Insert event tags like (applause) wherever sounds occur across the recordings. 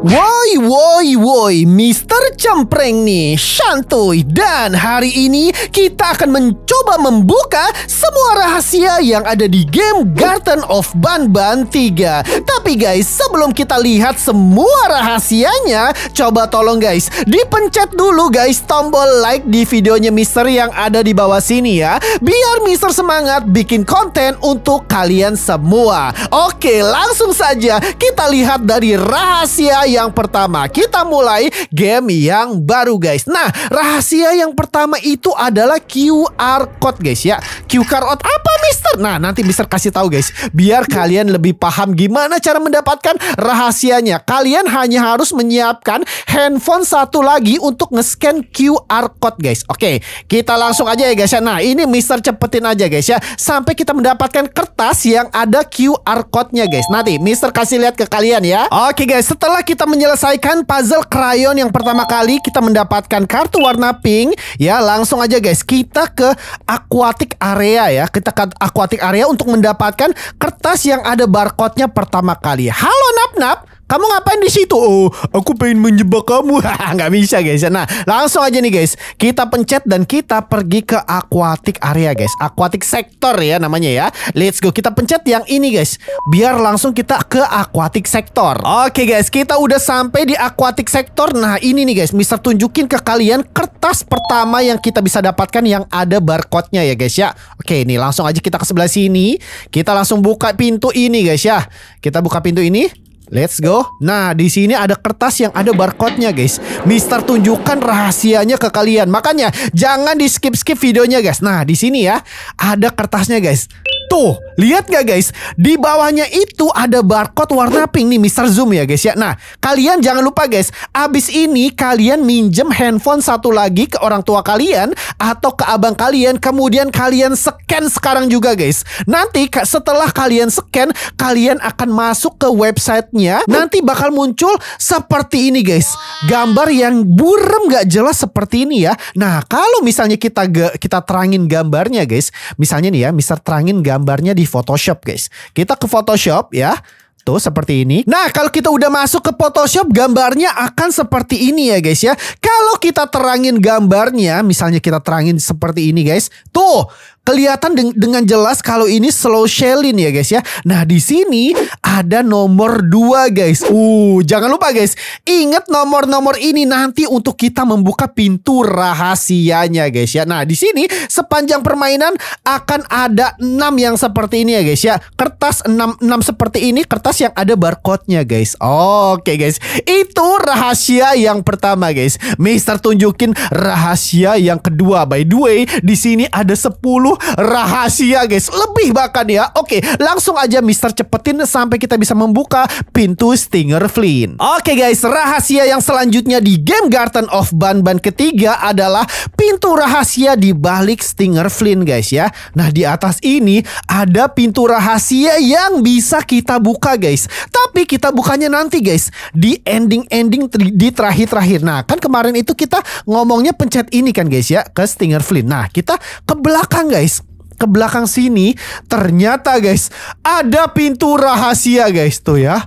Whoa! Woi woi woi Mister Cempreng nih Santuy Dan hari ini kita akan mencoba membuka Semua rahasia yang ada di game Garden of Banban 3 Tapi guys sebelum kita lihat semua rahasianya Coba tolong guys Dipencet dulu guys tombol like di videonya Mister yang ada di bawah sini ya Biar Mister semangat bikin konten untuk kalian semua Oke langsung saja kita lihat dari rahasia yang pertama pertama kita mulai game yang baru guys. Nah, rahasia yang pertama itu adalah QR code guys ya. QR code apa Mister? Nah, nanti Mister kasih tahu guys biar kalian lebih paham gimana cara mendapatkan rahasianya. Kalian hanya harus menyiapkan handphone satu lagi untuk nge-scan QR code guys. Oke, kita langsung aja ya guys ya. Nah, ini Mister cepetin aja guys ya sampai kita mendapatkan kertas yang ada QR code-nya guys. Nanti Mister kasih lihat ke kalian ya. Oke guys, setelah kita menyelesaikan menyelesaikan puzzle krayon yang pertama kali kita mendapatkan kartu warna pink, ya langsung aja guys kita ke aquatic area ya. Kita ke aquatic area untuk mendapatkan kertas yang ada barcode-nya pertama kali. Halo Nap Nap kamu ngapain di situ? Oh, aku pengen menjebak kamu. (laughs) Nggak bisa guys. Nah, langsung aja nih guys. Kita pencet dan kita pergi ke aquatic area guys. Aquatic sector ya namanya ya. Let's go. Kita pencet yang ini guys. Biar langsung kita ke aquatic sector. Oke okay, guys, kita udah sampai di aquatic sector. Nah, ini nih guys. Mister tunjukin ke kalian kertas pertama yang kita bisa dapatkan yang ada barcode-nya ya guys ya. Oke, ini langsung aja kita ke sebelah sini. Kita langsung buka pintu ini guys ya. Kita buka pintu ini. Let's go. Nah, di sini ada kertas yang ada barcode-nya, guys. Mister tunjukkan rahasianya ke kalian. Makanya jangan di skip-skip videonya, guys. Nah, di sini ya ada kertasnya, guys. Tuh, lihat nggak, guys? Di bawahnya itu ada barcode warna pink nih Mister Zoom ya guys ya. Nah, kalian jangan lupa guys, abis ini kalian minjem handphone satu lagi ke orang tua kalian atau ke abang kalian, kemudian kalian scan sekarang juga guys. Nanti setelah kalian scan, kalian akan masuk ke website efeknya nanti bakal muncul seperti ini guys. Gambar yang burem gak jelas seperti ini ya. Nah kalau misalnya kita kita terangin gambarnya guys. Misalnya nih ya Mister terangin gambarnya di Photoshop guys. Kita ke Photoshop ya. Tuh seperti ini. Nah kalau kita udah masuk ke Photoshop gambarnya akan seperti ini ya guys ya. Kalau kita terangin gambarnya misalnya kita terangin seperti ini guys. Tuh kelihatan deng dengan jelas kalau ini slow shelling ya guys ya. Nah, di sini ada nomor dua guys. Uh, jangan lupa guys, inget nomor-nomor ini nanti untuk kita membuka pintu rahasianya guys ya. Nah, di sini sepanjang permainan akan ada enam yang seperti ini ya guys ya. Kertas enam 6 seperti ini, kertas yang ada barcode-nya guys. Oh, Oke okay, guys, itu rahasia yang pertama guys. Mister tunjukin rahasia yang kedua. By the way, di sini ada 10 rahasia guys Lebih bahkan ya Oke langsung aja Mister cepetin sampai kita bisa membuka pintu Stinger Flynn Oke guys rahasia yang selanjutnya di game Garden of Banban ketiga adalah Pintu rahasia di balik Stinger Flynn guys ya Nah di atas ini ada pintu rahasia yang bisa kita buka guys Tapi kita bukanya nanti guys Di ending-ending di terakhir-terakhir Nah kan kemarin itu kita ngomongnya pencet ini kan guys ya Ke Stinger Flynn Nah kita ke belakang guys guys ke belakang sini ternyata guys ada pintu rahasia guys tuh ya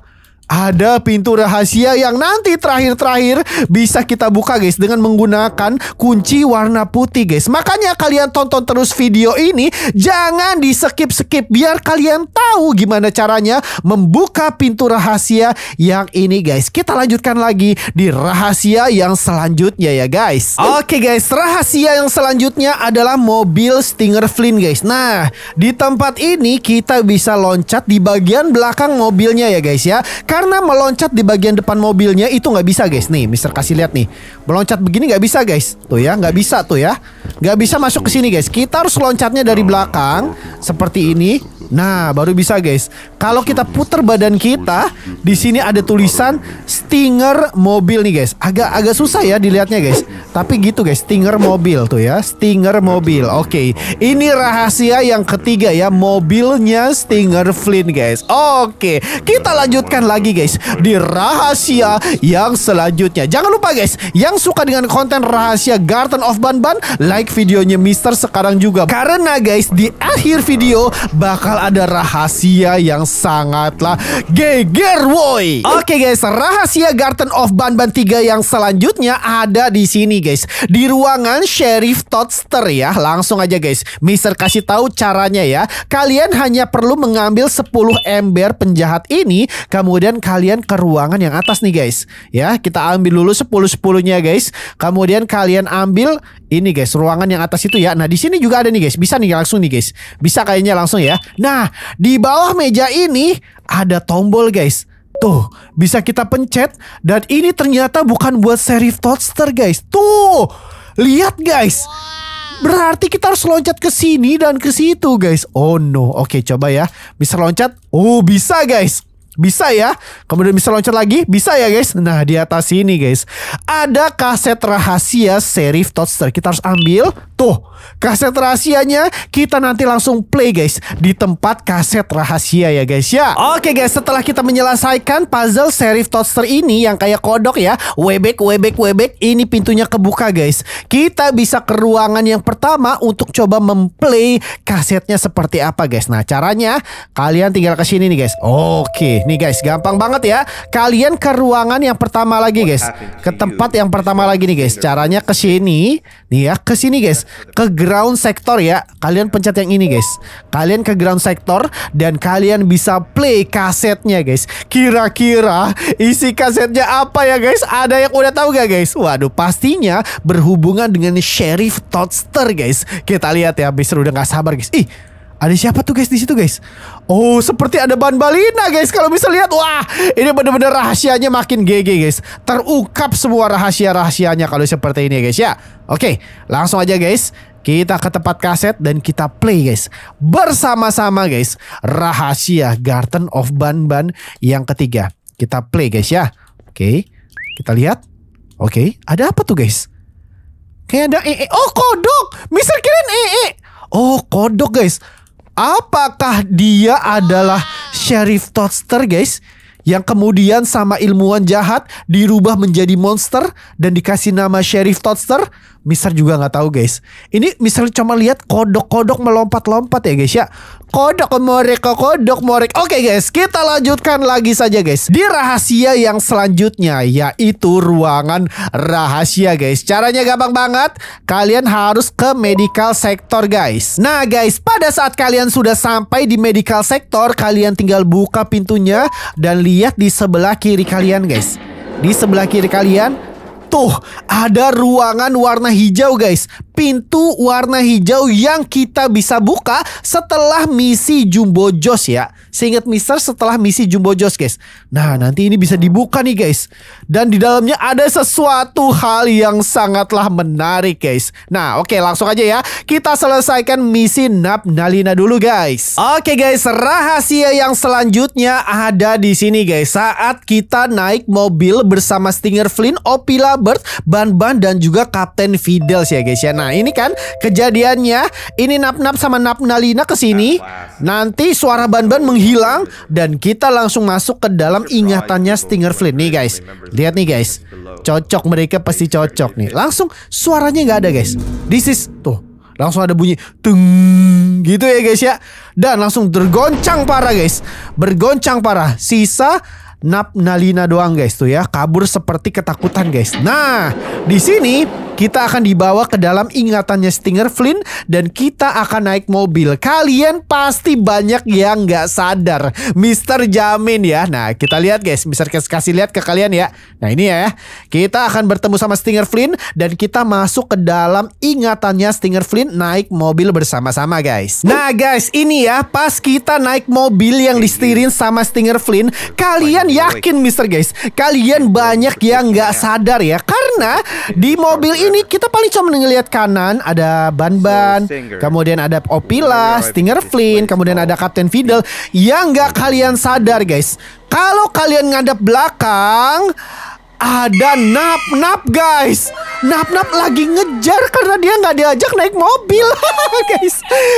ada pintu rahasia yang nanti terakhir-terakhir bisa kita buka guys dengan menggunakan kunci warna putih guys. Makanya kalian tonton terus video ini, jangan di skip-skip biar kalian tahu gimana caranya membuka pintu rahasia yang ini guys. Kita lanjutkan lagi di rahasia yang selanjutnya ya guys. Oke okay, guys, rahasia yang selanjutnya adalah mobil Stinger Flynn guys. Nah, di tempat ini kita bisa loncat di bagian belakang mobilnya ya guys ya. Karena meloncat di bagian depan mobilnya itu nggak bisa guys nih, Mister kasih lihat nih. Meloncat begini nggak bisa guys, tuh ya nggak bisa tuh ya, nggak bisa masuk ke sini guys. Kita harus loncatnya dari belakang seperti ini, Nah, baru bisa guys. Kalau kita putar badan kita, di sini ada tulisan Stinger mobil nih guys. Agak agak susah ya dilihatnya guys. Tapi gitu guys, Stinger mobil tuh ya, Stinger mobil. Oke, okay. ini rahasia yang ketiga ya, mobilnya Stinger Flynn guys. Oke, okay. kita lanjutkan lagi guys di rahasia yang selanjutnya. Jangan lupa guys, yang suka dengan konten rahasia Garden of Banban, like videonya Mister sekarang juga. Karena guys, di akhir video bakal ada rahasia yang sangatlah geger woi. Oke okay, guys, rahasia Garden of Banban 3 yang selanjutnya ada di sini guys. Di ruangan Sheriff Todster ya. Langsung aja guys. Mister kasih tahu caranya ya. Kalian hanya perlu mengambil 10 ember penjahat ini kemudian kalian ke ruangan yang atas nih guys. Ya, kita ambil dulu 10 10-nya guys. Kemudian kalian ambil ini guys ruangan yang atas itu ya. Nah di sini juga ada nih guys. Bisa nih langsung nih guys. Bisa kayaknya langsung ya. Nah di bawah meja ini ada tombol guys. Tuh, bisa kita pencet dan ini ternyata bukan buat serif toaster guys. Tuh, lihat guys. Berarti kita harus loncat ke sini dan ke situ guys. Oh no, oke coba ya. Bisa loncat? Oh bisa guys bisa ya. Kemudian bisa loncat lagi, bisa ya guys. Nah di atas sini guys, ada kaset rahasia Serif toaster. Kita harus ambil tuh kaset rahasianya. Kita nanti langsung play guys di tempat kaset rahasia ya guys ya. Oke guys, setelah kita menyelesaikan puzzle Serif toaster ini yang kayak kodok ya, webek webek webek, ini pintunya kebuka guys. Kita bisa ke ruangan yang pertama untuk coba memplay kasetnya seperti apa guys. Nah caranya kalian tinggal ke sini nih guys. Oke nih. Nih guys, gampang banget ya. Kalian ke ruangan yang pertama lagi guys. Ke tempat yang pertama lagi nih guys. Caranya ke sini. Nih ya, ke sini guys. Ke ground sector ya. Kalian pencet yang ini guys. Kalian ke ground sector dan kalian bisa play kasetnya guys. Kira-kira isi kasetnya apa ya guys? Ada yang udah tahu gak guys? Waduh, pastinya berhubungan dengan Sheriff Todster guys. Kita lihat ya, besok udah gak sabar guys. Ih, ada siapa tuh guys di situ guys? Oh, seperti ada ban balina guys. Kalau bisa lihat, wah, ini bener-bener rahasianya makin GG guys. Terungkap semua rahasia-rahasianya kalau seperti ini guys ya. Oke, langsung aja guys. Kita ke tempat kaset dan kita play guys. Bersama-sama guys. Rahasia Garden of Ban-Ban yang ketiga. Kita play guys ya. Oke, kita lihat. Oke, ada apa tuh guys? Kayak ada ee. E. Oh, kodok. Mister keren ee. E. Oh, kodok guys. Apakah dia adalah Sheriff Toaster, guys? Yang kemudian sama ilmuwan jahat dirubah menjadi monster dan dikasih nama Sheriff Toaster, Mister juga nggak tahu guys. Ini Mister cuma lihat kodok-kodok melompat-lompat ya guys ya. Kodok Moreko Kodok Morek Oke okay, guys kita lanjutkan lagi saja guys Di rahasia yang selanjutnya Yaitu ruangan rahasia guys Caranya gampang banget Kalian harus ke medical sector guys Nah guys pada saat kalian sudah sampai di medical sector Kalian tinggal buka pintunya Dan lihat di sebelah kiri kalian guys Di sebelah kiri kalian Tuh, ada ruangan warna hijau guys. Pintu warna hijau yang kita bisa buka setelah misi Jumbo Joss ya. Seingat Mister setelah misi Jumbo Joss guys. Nah nanti ini bisa dibuka nih guys. Dan di dalamnya ada sesuatu hal yang sangatlah menarik guys. Nah oke okay, langsung aja ya. Kita selesaikan misi Nap Nalina dulu guys. Oke okay, guys rahasia yang selanjutnya ada di sini guys. Saat kita naik mobil bersama Stinger Flynn, Opila Bert, Ban Ban dan juga Kapten Fidels ya guys ya. Nah ini kan kejadiannya ini Nap Nap sama Nap Nalina kesini. Nah, nanti suara Ban Ban meng hilang dan kita langsung masuk ke dalam ingatannya Stinger Flint nih guys. Lihat nih guys, cocok mereka pasti cocok nih. Langsung suaranya nggak ada guys. This is tuh langsung ada bunyi tung gitu ya guys ya dan langsung bergoncang parah guys bergoncang parah sisa Nap Nalina doang guys tuh ya, kabur seperti ketakutan guys. Nah, di sini kita akan dibawa ke dalam ingatannya Stinger Flynn dan kita akan naik mobil. Kalian pasti banyak yang nggak sadar. Mister jamin ya. Nah, kita lihat guys, Mister kasih lihat ke kalian ya. Nah, ini ya. Kita akan bertemu sama Stinger Flynn dan kita masuk ke dalam ingatannya Stinger Flynn naik mobil bersama-sama guys. Nah, guys, ini ya pas kita naik mobil yang disetirin sama Stinger Flynn, kalian yakin Mister guys, kalian banyak yang nggak sadar ya karena di mobil ini kita paling cuma ngelihat kanan ada Ban-Ban, kemudian ada Opila, Stinger Flynn, kemudian ada Captain Fiddle yang nggak kalian sadar guys. Kalau kalian ngadap belakang ada Nap Nap guys. Nap Nap lagi ngejar karena dia nggak diajak naik mobil (laughs) guys.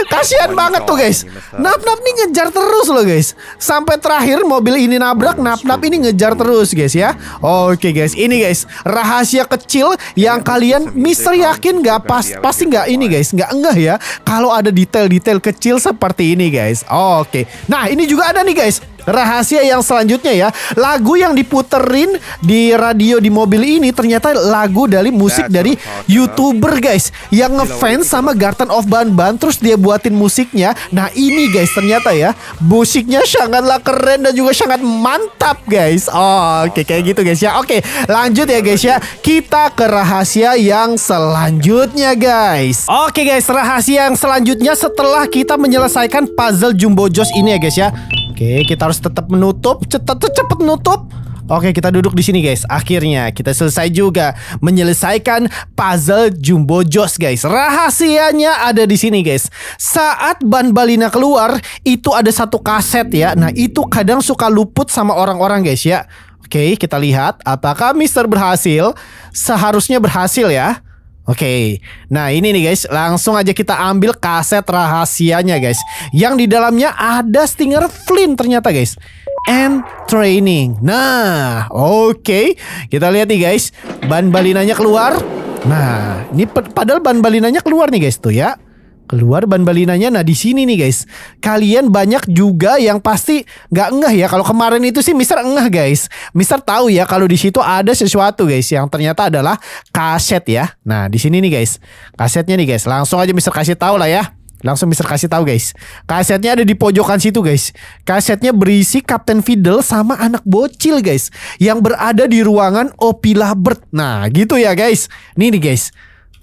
Kasihan banget tuh guys. Nap Nap nih ngejar terus loh guys. Sampai terakhir mobil ini nabrak Nap Nap ini ngejar terus guys ya. Oke guys, ini guys rahasia kecil yang kalian Mister yakin nggak pas pasti nggak ini guys nggak enggak ya kalau ada detail-detail kecil seperti ini guys. Oke. Nah ini juga ada nih guys Rahasia yang selanjutnya ya, lagu yang diputerin di radio di mobil ini ternyata lagu dari musik dari youtuber guys yang ngefans sama Garten of Banban terus dia buatin musiknya. Nah ini guys ternyata ya musiknya sangatlah keren dan juga sangat mantap guys. Oh, Oke okay, kayak gitu guys ya. Oke okay, lanjut ya guys ya, kita ke rahasia yang selanjutnya guys. Oke okay, guys rahasia yang selanjutnya setelah kita menyelesaikan puzzle Jumbo Joss ini ya guys ya. Oke, kita harus tetap menutup, cepat cepat menutup. Oke, kita duduk di sini guys. Akhirnya kita selesai juga menyelesaikan puzzle Jumbo Joss guys. Rahasianya ada di sini guys. Saat ban balina keluar, itu ada satu kaset ya. Nah, itu kadang suka luput sama orang-orang guys ya. Oke, kita lihat apakah Mister berhasil. Seharusnya berhasil ya. Oke, okay. nah ini nih guys, langsung aja kita ambil kaset rahasianya guys, yang di dalamnya ada stinger Flynn ternyata guys, and training. Nah, oke, okay. kita lihat nih guys, ban balinanya keluar. Nah, ini padahal ban balinanya keluar nih guys tuh ya keluar ban balinanya. Nah di sini nih guys, kalian banyak juga yang pasti nggak ngeh ya. Kalau kemarin itu sih Mister ngeh guys. Mister tahu ya kalau di situ ada sesuatu guys yang ternyata adalah kaset ya. Nah di sini nih guys, kasetnya nih guys. Langsung aja Mister kasih tahu lah ya. Langsung Mister kasih tahu guys. Kasetnya ada di pojokan situ guys. Kasetnya berisi Captain Fiddle sama anak bocil guys yang berada di ruangan Opila Bird. Nah, gitu ya guys. Nih nih guys.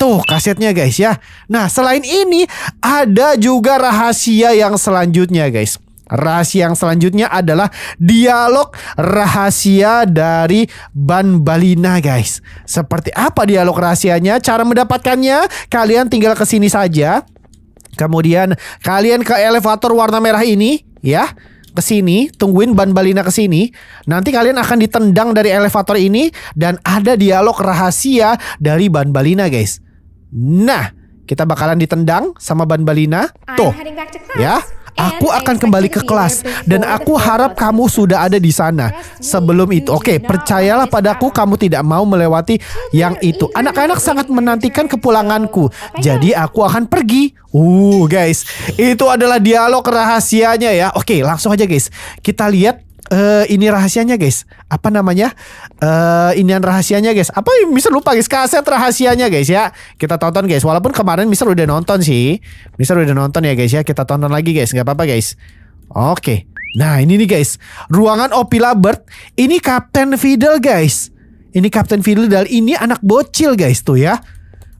Tuh kasetnya guys ya. Nah selain ini ada juga rahasia yang selanjutnya guys. Rahasia yang selanjutnya adalah dialog rahasia dari Ban Balina guys. Seperti apa dialog rahasianya? Cara mendapatkannya kalian tinggal ke sini saja. Kemudian kalian ke elevator warna merah ini ya ke sini, tungguin ban balina ke sini. Nanti kalian akan ditendang dari elevator ini dan ada dialog rahasia dari ban balina, guys. Nah, kita bakalan ditendang sama ban balina. Tuh, ya. Aku akan kembali ke kelas dan aku harap kamu sudah ada di sana sebelum itu. Oke, okay, percayalah padaku kamu tidak mau melewati yang itu. Anak-anak sangat menantikan kepulanganku. Jadi aku akan pergi. Uh, guys, itu adalah dialog rahasianya ya. Oke, okay, langsung aja guys. Kita lihat uh, ini rahasianya guys. Apa namanya? Uh, eh, yang rahasianya guys. Apa misal lupa guys kaset rahasianya guys ya. Kita tonton guys. Walaupun kemarin misal udah nonton sih. misal udah nonton ya guys ya. Kita tonton lagi guys. nggak apa-apa guys. Oke. Nah ini nih guys. Ruangan Opi Labert. Ini Kapten Fidel guys. Ini Kapten Fidel dan ini anak bocil guys tuh ya.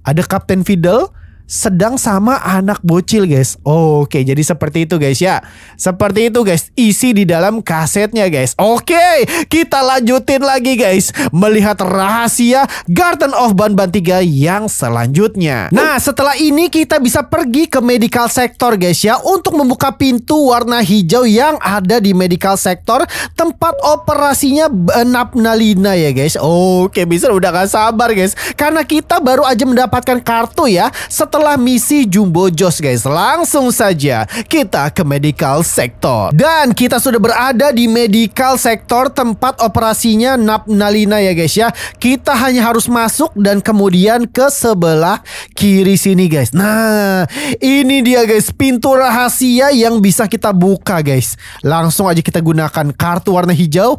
Ada Kapten Fidel sedang sama anak bocil guys. Oke, jadi seperti itu guys ya. Seperti itu guys, isi di dalam kasetnya guys. Oke, kita lanjutin lagi guys. Melihat rahasia Garden of Banban 3 yang selanjutnya. Nah, setelah ini kita bisa pergi ke medical sector guys ya. Untuk membuka pintu warna hijau yang ada di medical sector. Tempat operasinya Benap eh, Nalina ya guys. Oke, okay. bisa udah gak sabar guys. Karena kita baru aja mendapatkan kartu ya. Setelah setelah misi Jumbo Jos guys Langsung saja kita ke medical sector Dan kita sudah berada di medical sector tempat operasinya Nap Nalina ya guys ya Kita hanya harus masuk dan kemudian ke sebelah kiri sini guys Nah ini dia guys pintu rahasia yang bisa kita buka guys Langsung aja kita gunakan kartu warna hijau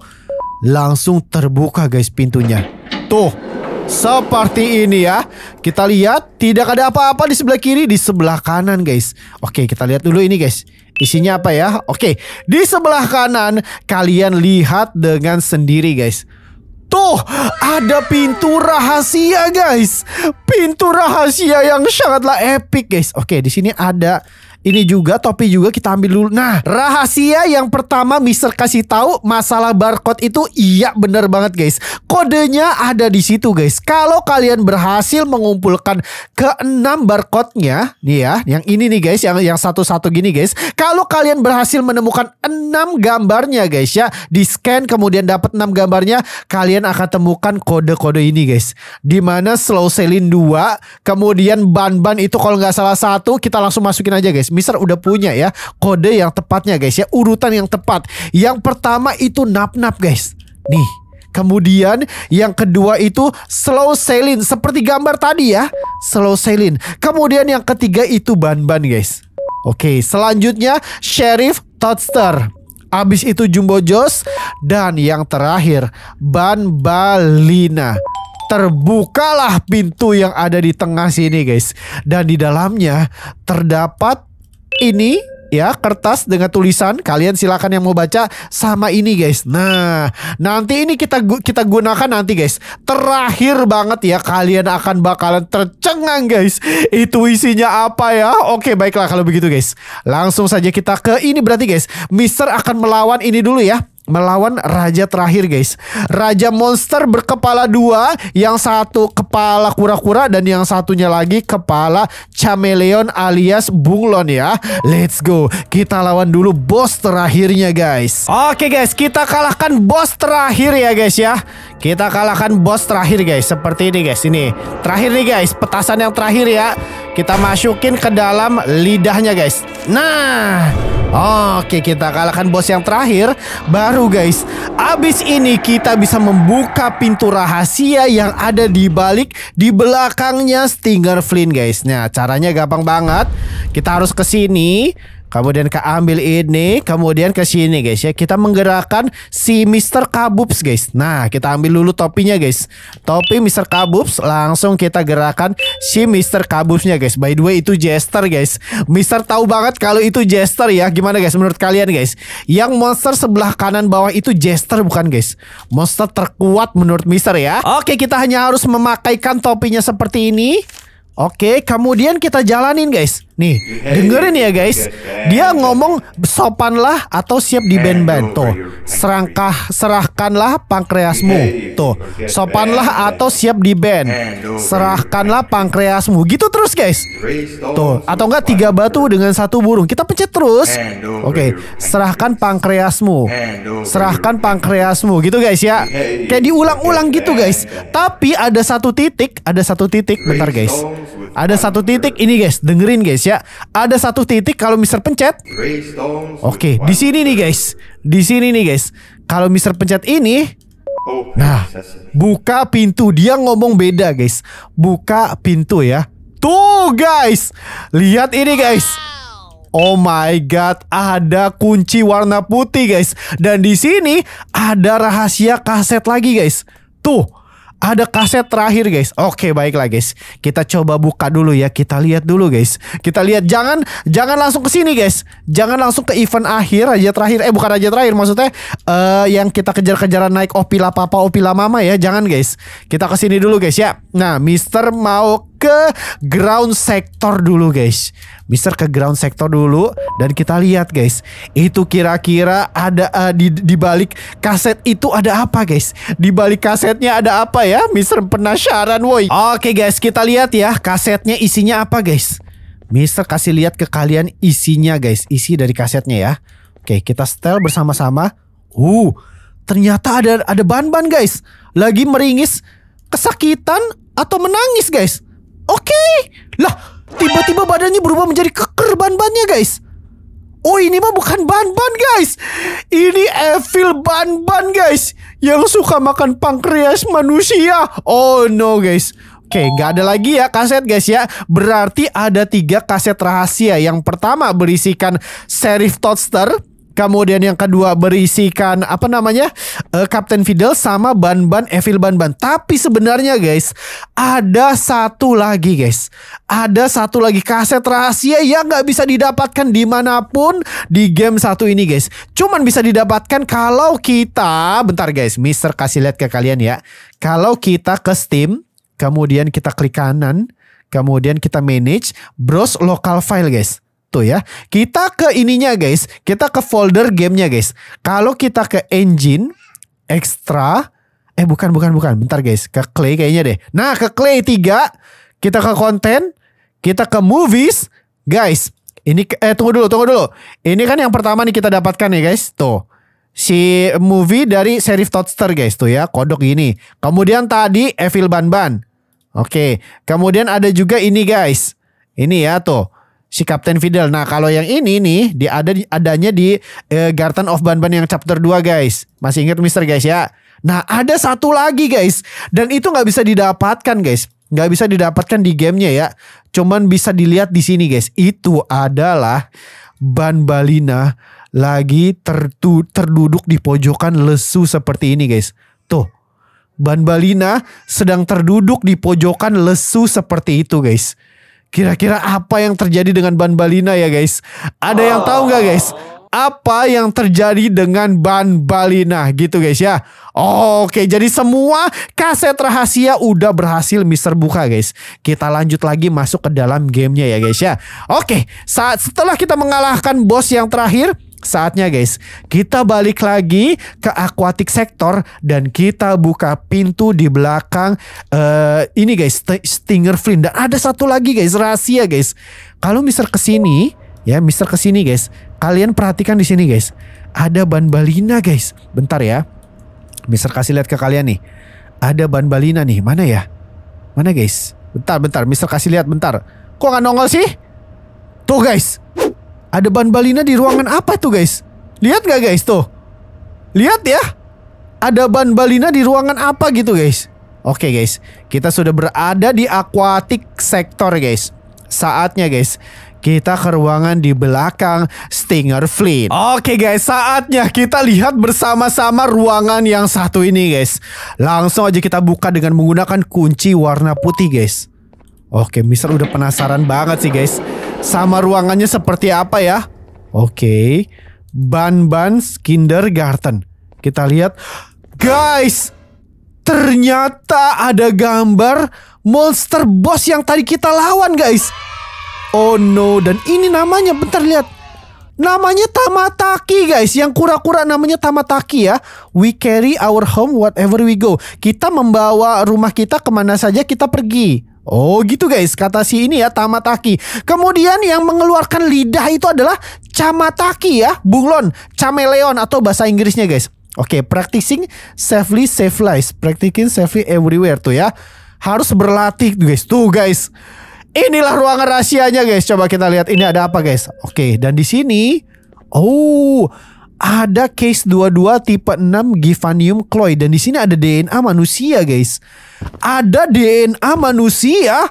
Langsung terbuka guys pintunya Tuh seperti ini ya. Kita lihat tidak ada apa-apa di sebelah kiri, di sebelah kanan guys. Oke, kita lihat dulu ini guys. Isinya apa ya? Oke, di sebelah kanan kalian lihat dengan sendiri guys. Tuh, ada pintu rahasia, guys. Pintu rahasia yang sangatlah epic, guys. Oke, di sini ada ini juga topi juga kita ambil dulu. Nah, rahasia yang pertama Mister kasih tahu masalah barcode itu iya bener banget guys. Kodenya ada di situ guys. Kalau kalian berhasil mengumpulkan keenam barcode-nya, nih ya, yang ini nih guys, yang yang satu-satu gini guys. Kalau kalian berhasil menemukan enam gambarnya guys ya, di scan kemudian dapat enam gambarnya, kalian akan temukan kode-kode ini guys. Dimana slow selling dua, kemudian ban-ban itu kalau nggak salah satu kita langsung masukin aja guys. Mister udah punya ya kode yang tepatnya guys ya, urutan yang tepat. Yang pertama itu nap-nap guys. Nih, Kemudian yang kedua itu slow sailing seperti gambar tadi ya, slow sailing. Kemudian yang ketiga itu ban-ban guys. Oke, selanjutnya Sheriff Todster. Abis itu Jumbo Jos dan yang terakhir Ban Balina. Terbukalah pintu yang ada di tengah sini guys. Dan di dalamnya terdapat ini ya kertas dengan tulisan kalian silakan yang mau baca sama ini guys nah nanti ini kita kita gunakan nanti guys terakhir banget ya kalian akan bakalan tercengang guys itu isinya apa ya oke baiklah kalau begitu guys langsung saja kita ke ini berarti guys Mister akan melawan ini dulu ya melawan raja terakhir guys raja monster berkepala dua yang satu kepala kura-kura dan yang satunya lagi kepala chameleon alias bunglon ya let's go kita lawan dulu bos terakhirnya guys oke guys kita kalahkan bos terakhir ya guys ya kita kalahkan bos terakhir guys seperti ini guys ini terakhir nih guys petasan yang terakhir ya kita masukin ke dalam lidahnya guys Nah Oke kita kalahkan bos yang terakhir Baru guys Abis ini kita bisa membuka pintu rahasia yang ada di balik Di belakangnya Stinger Flynn guys Nah caranya gampang banget Kita harus kesini. Kemudian ke ambil ini, kemudian ke sini guys ya. Kita menggerakkan si Mr. Kabups guys. Nah, kita ambil dulu topinya guys. Topi Mr. Kabups langsung kita gerakan si Mr. Kabupsnya guys. By the way itu Jester guys. Mister tahu banget kalau itu Jester ya. Gimana guys menurut kalian guys? Yang monster sebelah kanan bawah itu Jester bukan guys? Monster terkuat menurut Mister ya. Oke, kita hanya harus memakaikan topinya seperti ini. Oke, kemudian kita jalanin guys. Nih, dengerin ya guys. Dia ngomong sopanlah atau siap di band band tuh. Serangkah serahkanlah pankreasmu. Tuh, sopanlah atau siap di band. Serahkanlah pankreasmu. Gitu terus guys. Tuh, atau enggak tiga batu dengan satu burung. Kita pencet terus. Oke, serahkan pankreasmu. Serahkan pankreasmu gitu guys ya. Kayak diulang-ulang gitu guys. Tapi ada satu titik, ada satu titik bentar guys. Ada satu titik ini guys, dengerin guys ya. Ada satu titik kalau Mister pencet. Oke, okay, di sini nih guys. Di sini nih guys. Kalau Mister pencet ini Nah, buka pintu. Dia ngomong beda, guys. Buka pintu ya. Tuh, guys. Lihat ini, guys. Oh my god, ada kunci warna putih, guys. Dan di sini ada rahasia kaset lagi, guys. Tuh, ada kaset terakhir guys. Oke, baiklah guys. Kita coba buka dulu ya. Kita lihat dulu guys. Kita lihat jangan jangan langsung ke sini guys. Jangan langsung ke event akhir aja terakhir. Eh bukan aja terakhir maksudnya uh, yang kita kejar-kejaran naik opila papa opila mama ya. Jangan guys. Kita ke sini dulu guys ya. Nah, Mister mau ke ground sector dulu guys. Mister ke ground sector dulu dan kita lihat guys, itu kira-kira ada uh, di di balik kaset itu ada apa guys? Di balik kasetnya ada apa ya? Mister penasaran woi. Oke guys, kita lihat ya kasetnya isinya apa guys. Mister kasih lihat ke kalian isinya guys, isi dari kasetnya ya. Oke, kita setel bersama-sama. Uh, ternyata ada ada ban-ban guys. Lagi meringis, kesakitan atau menangis guys. Oke. Okay. Lah, tiba-tiba badannya berubah menjadi keker ban-bannya, guys. Oh, ini mah bukan ban-ban, guys. Ini evil ban-ban, guys. Yang suka makan pankreas manusia. Oh, no, guys. Oke, okay, gak ada lagi ya kaset guys ya. Berarti ada tiga kaset rahasia. Yang pertama berisikan Sheriff Toaster. Kemudian yang kedua berisikan apa namanya? Uh, Captain Fidel sama ban-ban Evil ban-ban. Tapi sebenarnya guys, ada satu lagi guys. Ada satu lagi kaset rahasia yang nggak bisa didapatkan dimanapun di game satu ini guys. Cuman bisa didapatkan kalau kita, bentar guys, Mister kasih lihat ke kalian ya. Kalau kita ke Steam, kemudian kita klik kanan, kemudian kita manage, browse local file guys tuh gitu ya. Kita ke ininya guys. Kita ke folder gamenya guys. Kalau kita ke engine, extra. Eh bukan, bukan, bukan. Bentar guys. Ke clay kayaknya deh. Nah ke clay 3. Kita ke konten. Kita ke movies. Guys. Ini eh tunggu dulu, tunggu dulu. Ini kan yang pertama nih kita dapatkan ya guys. Tuh si movie dari Serif Todster guys tuh ya kodok ini Kemudian tadi Evil Banban. Oke, kemudian ada juga ini guys. Ini ya tuh si Kapten Fidel. Nah, kalau yang ini nih di ada adanya di uh, eh, Garden of Banban yang chapter 2, guys. Masih ingat Mister guys ya? Nah, ada satu lagi, guys. Dan itu nggak bisa didapatkan, guys. Nggak bisa didapatkan di gamenya ya. Cuman bisa dilihat di sini, guys. Itu adalah ban balina lagi tertu terduduk di pojokan lesu seperti ini, guys. Tuh. Ban balina sedang terduduk di pojokan lesu seperti itu, guys. Kira-kira apa yang terjadi dengan ban balina ya guys? Ada yang tahu nggak guys? apa yang terjadi dengan ban balina gitu guys ya. Oke, jadi semua kaset rahasia udah berhasil Mister buka guys. Kita lanjut lagi masuk ke dalam gamenya ya guys ya. Oke, saat setelah kita mengalahkan bos yang terakhir, Saatnya guys, kita balik lagi ke aquatic sektor dan kita buka pintu di belakang uh, ini guys, Stinger flinder Dan ada satu lagi guys, rahasia guys. Kalau Mister kesini, ya Mister kesini guys, kalian perhatikan di sini guys. Ada ban balina guys. Bentar ya. Mister kasih lihat ke kalian nih. Ada ban balina nih, mana ya? Mana guys? Bentar, bentar. Mister kasih lihat bentar. Kok nggak nongol sih? Tuh guys. Ada ban balina di ruangan apa tuh guys? Lihat gak guys tuh? Lihat ya. Ada ban balina di ruangan apa gitu guys? Oke guys, kita sudah berada di aquatic sektor guys. Saatnya guys, kita ke ruangan di belakang Stinger Fleet. Oke guys, saatnya kita lihat bersama-sama ruangan yang satu ini guys. Langsung aja kita buka dengan menggunakan kunci warna putih guys. Oke, Mister udah penasaran banget sih guys. Sama ruangannya seperti apa ya? Oke. Ban-ban kindergarten. Kita lihat. Guys, ternyata ada gambar monster boss yang tadi kita lawan guys. Oh no, dan ini namanya bentar lihat. Namanya Tamataki guys Yang kura-kura namanya Tamataki ya We carry our home whatever we go Kita membawa rumah kita kemana saja kita pergi Oh gitu guys kata si ini ya Tamataki. Kemudian yang mengeluarkan lidah itu adalah Camataki ya bunglon Chameleon atau bahasa Inggrisnya guys. Oke okay, practicing safely safe lives practicing safely everywhere tuh ya. Harus berlatih guys tuh guys. Inilah ruangan rahasianya guys. Coba kita lihat ini ada apa guys. Oke okay, dan di sini oh ada case 22 tipe 6 Givanium cloy dan di sini ada DNA manusia, guys. Ada DNA manusia,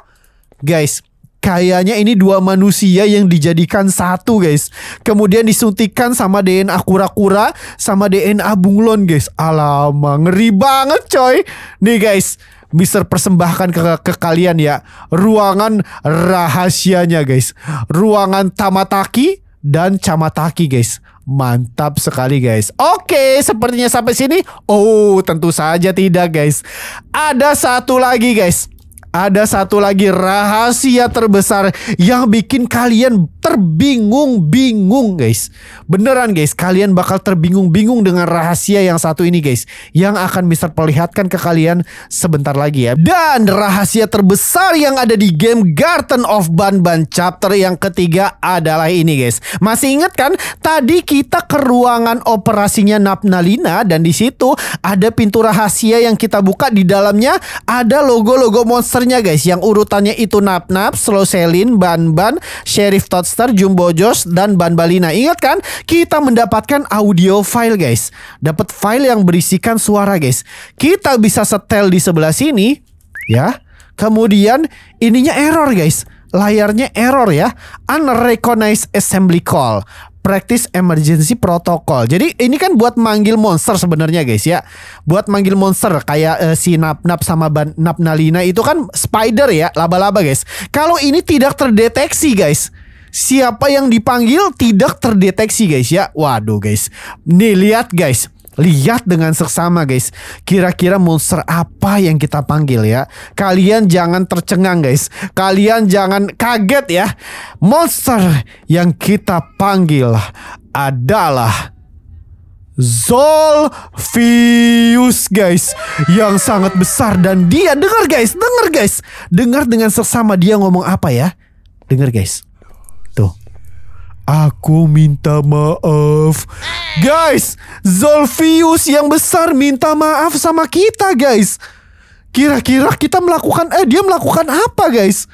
guys. Kayaknya ini dua manusia yang dijadikan satu guys Kemudian disuntikan sama DNA kura-kura Sama DNA bunglon guys Alamak ngeri banget coy Nih guys Mister persembahkan ke, ke kalian ya Ruangan rahasianya guys Ruangan Tamataki dan Camataki guys Mantap sekali guys. Oke, sepertinya sampai sini. Oh, tentu saja tidak guys. Ada satu lagi guys ada satu lagi rahasia terbesar yang bikin kalian terbingung-bingung guys. Beneran guys, kalian bakal terbingung-bingung dengan rahasia yang satu ini guys. Yang akan Mister perlihatkan ke kalian sebentar lagi ya. Dan rahasia terbesar yang ada di game Garden of Banban chapter yang ketiga adalah ini guys. Masih ingat kan tadi kita ke ruangan operasinya Napnalina dan di situ ada pintu rahasia yang kita buka di dalamnya ada logo-logo monster rosternya guys yang urutannya itu Nap-Nap, Slow Selin, Ban-Ban, Sheriff Todster, Jumbo Josh dan Ban Balina. Ingat kan kita mendapatkan audio file guys. Dapat file yang berisikan suara guys. Kita bisa setel di sebelah sini ya. Kemudian ininya error guys layarnya error ya. Unrecognized assembly call. Practice Emergency Protocol. Jadi ini kan buat manggil monster sebenarnya guys ya. Buat manggil monster kayak uh, si Nap-Nap sama Ban Nap-Nalina itu kan spider ya, laba-laba guys. Kalau ini tidak terdeteksi guys. Siapa yang dipanggil tidak terdeteksi guys ya. Waduh guys. Nih lihat guys Lihat dengan seksama guys. Kira-kira monster apa yang kita panggil ya. Kalian jangan tercengang guys. Kalian jangan kaget ya. Monster yang kita panggil adalah Zolfius guys yang sangat besar dan dia dengar guys, dengar guys. Dengar dengan seksama dia ngomong apa ya? Dengar guys. Tuh. Aku minta maaf. Guys, Zolfius yang besar minta maaf sama kita, guys. Kira-kira kita melakukan eh dia melakukan apa, guys?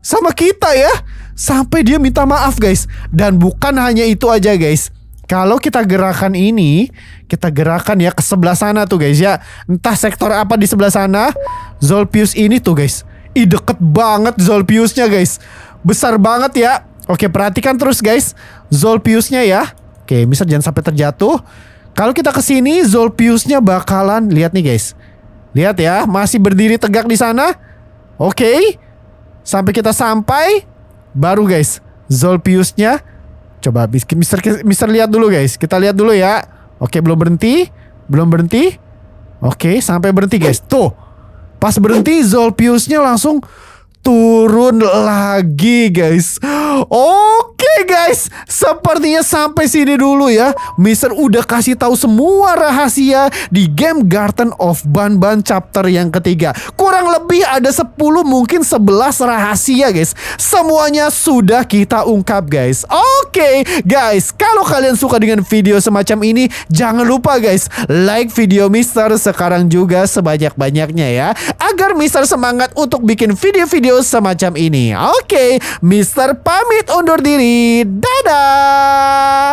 Sama kita ya. Sampai dia minta maaf, guys. Dan bukan hanya itu aja, guys. Kalau kita gerakan ini, kita gerakan ya ke sebelah sana tuh, guys ya. Entah sektor apa di sebelah sana, Zolpius ini tuh, guys. Ih deket banget Zolpiusnya, guys. Besar banget ya Oke, perhatikan terus guys Zolpiusnya ya. Oke, Mister jangan sampai terjatuh. Kalau kita ke sini Zolpiusnya bakalan lihat nih guys. Lihat ya, masih berdiri tegak di sana. Oke. Sampai kita sampai baru guys Zolpiusnya coba Mister Mister lihat dulu guys. Kita lihat dulu ya. Oke, belum berhenti. Belum berhenti. Oke, sampai berhenti guys. Tuh. Pas berhenti Zolpiusnya langsung turun lagi guys Oke okay, guys Sepertinya sampai sini dulu ya Mister udah kasih tahu semua rahasia Di game Garden of Banban chapter yang ketiga Kurang lebih ada 10 mungkin 11 rahasia guys Semuanya sudah kita ungkap guys Oke okay, guys Kalau kalian suka dengan video semacam ini Jangan lupa guys Like video Mister sekarang juga sebanyak-banyaknya ya Agar Mister semangat untuk bikin video-video kasus semacam ini. Oke, Mister pamit undur diri. Dadah.